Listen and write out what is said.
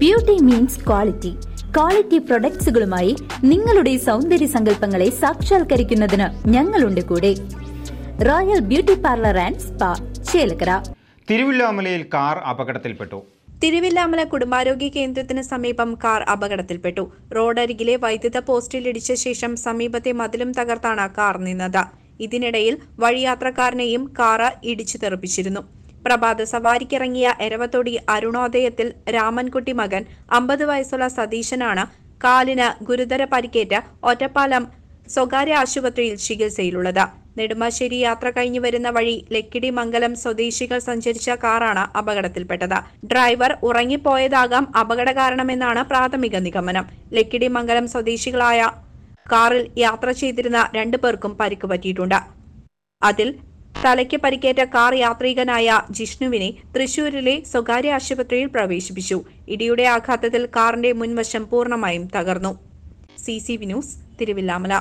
beauty means quality quality പ്രൊഡക്ട്സുകളുമായി നിങ്ങളുടെ സൗന്ദര്യ സങ്കല്പങ്ങളെ സാക്ഷാത്കരിക്കുന്നതിന് ഞങ്ങളുണ്ട് കൂടെ royal beauty parlour and spa Chelakkara തിരുവില്ലാമലയിൽ കാർ അപകടത്തിൽപ്പെട്ടു തിരുവില്ലാമല കുടുംബാരോഗ്യ കേന്ദ്രത്തിന് സമീപം കാർ അപകടത്തിൽപ്പെട്ടു റോഡരികിലെ വൈദ്യുത പോസ്റ്റിൽ ഇടിച്ച ശേഷം സമീപത്തെ മതിലും തകർത്താണ് കാർ നിന്നത് ഇതിനിടയിൽ വഴിയാത്രക്കാരനെയും കാറ ഇടിച്ചു തെറിപ്പിച്ചിരുന്നു പ്രഭാത സവാരിക്കിറങ്ങിയ എരവത്തൊടി അരുണോദയത്തിൽ രാമൻകുട്ടി മകൻ അമ്പത് വയസ്സുള്ള സതീശനാണ് കാലിന് ഗുരുതര പരിക്കേറ്റ ഒറ്റപ്പാലം സ്വകാര്യ ആശുപത്രിയിൽ ചികിത്സയിലുള്ളത് നെടുമ്പാശ്ശേരി യാത്ര കഴിഞ്ഞു വരുന്ന വഴി ലക്കിടി മംഗലം സ്വദേശികൾ സഞ്ചരിച്ച കാറാണ് അപകടത്തിൽപ്പെട്ടത് ഡ്രൈവർ ഉറങ്ങിപ്പോയതാകാം അപകട കാരണമെന്നാണ് പ്രാഥമിക നിഗമനം ലക്കിടി മംഗലം സ്വദേശികളായ കാറിൽ യാത്ര ചെയ്തിരുന്ന രണ്ടു പേർക്കും പരിക്ക് പറ്റിയിട്ടുണ്ട് അതിൽ തലയ്ക്ക് പരിക്കേറ്റ കാർ യാത്രികനായ ജിഷ്ണുവിനെ തൃശൂരിലെ സ്വകാര്യ ആശുപത്രിയിൽ പ്രവേശിപ്പിച്ചു ഇടിയുടെ ആഘാതത്തിൽ കാറിന്റെ മുൻവശം പൂർണ്ണമായും തകർന്നു C C V news Thiruvilwamala